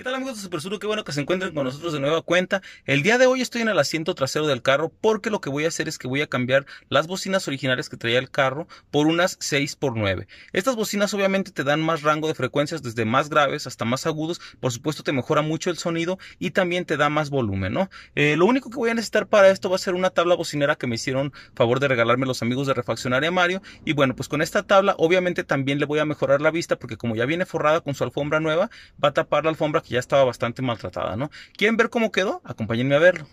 ¿Qué tal amigos de Supersuro? Qué bueno que se encuentren con nosotros de nueva cuenta. El día de hoy estoy en el asiento trasero del carro porque lo que voy a hacer es que voy a cambiar las bocinas originales que traía el carro por unas 6x9. Estas bocinas obviamente te dan más rango de frecuencias desde más graves hasta más agudos. Por supuesto te mejora mucho el sonido y también te da más volumen, ¿no? Eh, lo único que voy a necesitar para esto va a ser una tabla bocinera que me hicieron favor de regalarme los amigos de Refaccionaria Mario. Y bueno, pues con esta tabla obviamente también le voy a mejorar la vista porque como ya viene forrada con su alfombra nueva, va a tapar la alfombra ya estaba bastante maltratada, ¿no? ¿Quieren ver cómo quedó? Acompáñenme a verlo.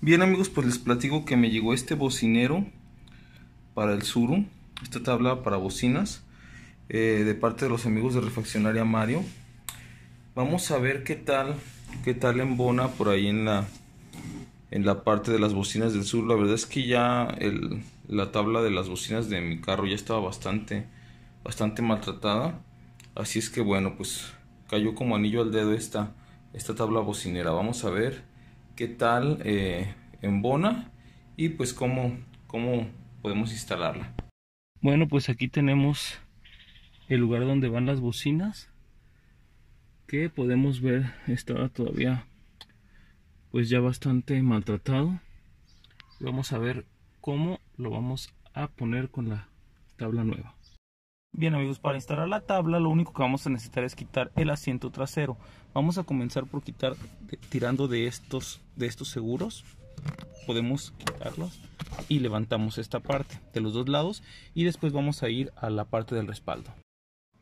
Bien amigos, pues les platico que me llegó este bocinero para el Suru, esta tabla para bocinas, eh, de parte de los amigos de Refaccionaria Mario. Vamos a ver qué tal, qué tal embona por ahí en la, en la parte de las bocinas del sur, la verdad es que ya la tabla de las bocinas de mi carro ya estaba bastante, bastante maltratada. Así es que bueno, pues cayó como anillo al dedo esta, esta tabla bocinera. Vamos a ver qué tal en eh, embona y pues cómo, cómo podemos instalarla. Bueno, pues aquí tenemos el lugar donde van las bocinas que podemos ver está todavía pues ya bastante maltratado vamos a ver cómo lo vamos a poner con la tabla nueva bien amigos para instalar la tabla lo único que vamos a necesitar es quitar el asiento trasero vamos a comenzar por quitar tirando de estos de estos seguros podemos quitarlos y levantamos esta parte de los dos lados y después vamos a ir a la parte del respaldo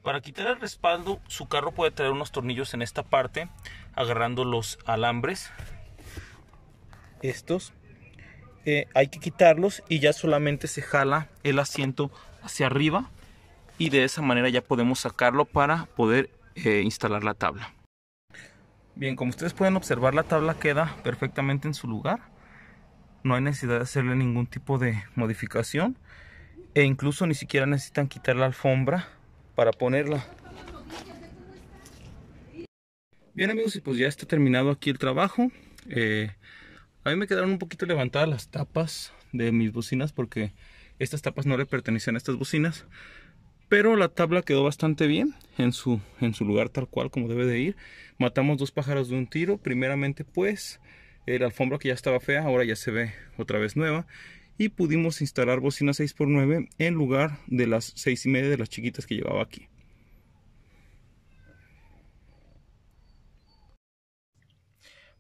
para quitar el respaldo su carro puede traer unos tornillos en esta parte agarrando los alambres estos eh, hay que quitarlos y ya solamente se jala el asiento hacia arriba y de esa manera ya podemos sacarlo para poder eh, instalar la tabla. Bien, como ustedes pueden observar la tabla queda perfectamente en su lugar. No hay necesidad de hacerle ningún tipo de modificación e incluso ni siquiera necesitan quitar la alfombra para ponerla. Bien amigos y pues ya está terminado aquí el trabajo. Eh, a mí me quedaron un poquito levantadas las tapas de mis bocinas porque estas tapas no le pertenecían a estas bocinas. Pero la tabla quedó bastante bien en su, en su lugar tal cual como debe de ir. Matamos dos pájaros de un tiro. Primeramente pues el alfombra que ya estaba fea ahora ya se ve otra vez nueva. Y pudimos instalar bocinas 6x9 en lugar de las 6 y media de las chiquitas que llevaba aquí.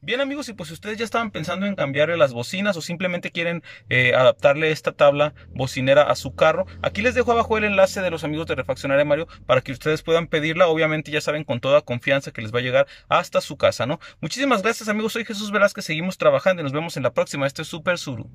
Bien amigos, y pues si ustedes ya estaban pensando en cambiarle las bocinas o simplemente quieren eh, adaptarle esta tabla bocinera a su carro, aquí les dejo abajo el enlace de los amigos de Refaccionaria Mario para que ustedes puedan pedirla. Obviamente ya saben con toda confianza que les va a llegar hasta su casa, ¿no? Muchísimas gracias amigos, soy Jesús Velázquez, seguimos trabajando y nos vemos en la próxima. Este es Super Suru.